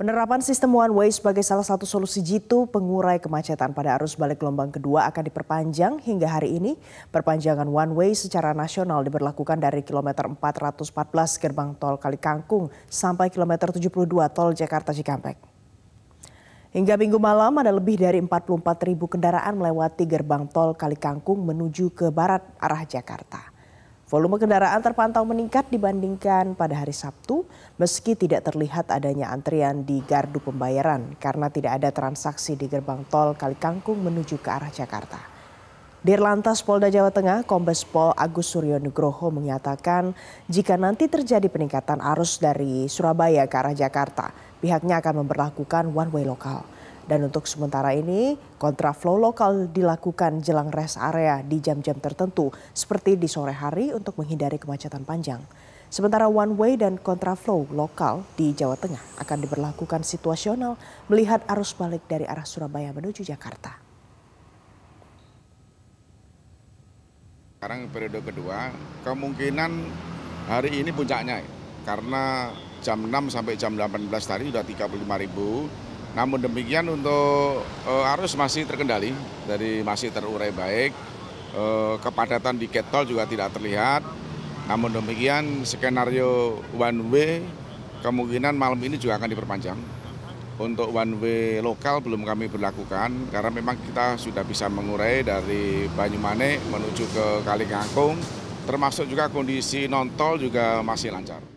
Penerapan sistem one way sebagai salah satu solusi jitu pengurai kemacetan pada arus balik gelombang kedua akan diperpanjang hingga hari ini. Perpanjangan one way secara nasional diberlakukan dari kilometer 414 gerbang tol Kalikangkung sampai kilometer 72 tol Jakarta Cikampek. Hingga minggu malam ada lebih dari 44 ribu kendaraan melewati gerbang tol Kalikangkung menuju ke barat arah Jakarta. Volume kendaraan terpantau meningkat dibandingkan pada hari Sabtu, meski tidak terlihat adanya antrian di gardu pembayaran karena tidak ada transaksi di gerbang tol Kalikangkung menuju ke arah Jakarta. Dirlantas Polda Jawa Tengah, Kombes Pol Agus Suryo Nugroho menyatakan jika nanti terjadi peningkatan arus dari Surabaya ke arah Jakarta, pihaknya akan memperlakukan one way lokal. Dan untuk sementara ini, kontraflow lokal dilakukan jelang rest area di jam-jam tertentu, seperti di sore hari untuk menghindari kemacetan panjang. Sementara one way dan kontraflow lokal di Jawa Tengah akan diberlakukan situasional melihat arus balik dari arah Surabaya menuju Jakarta. Sekarang periode kedua, kemungkinan hari ini puncaknya karena jam 6 sampai jam 18 tadi sudah 35 ribu, namun demikian untuk uh, arus masih terkendali, dari masih terurai baik. Uh, kepadatan di Ketol juga tidak terlihat. Namun demikian skenario one way kemungkinan malam ini juga akan diperpanjang. Untuk one way lokal belum kami berlakukan karena memang kita sudah bisa mengurai dari Banyumane menuju ke Kali Kangkung termasuk juga kondisi non tol juga masih lancar.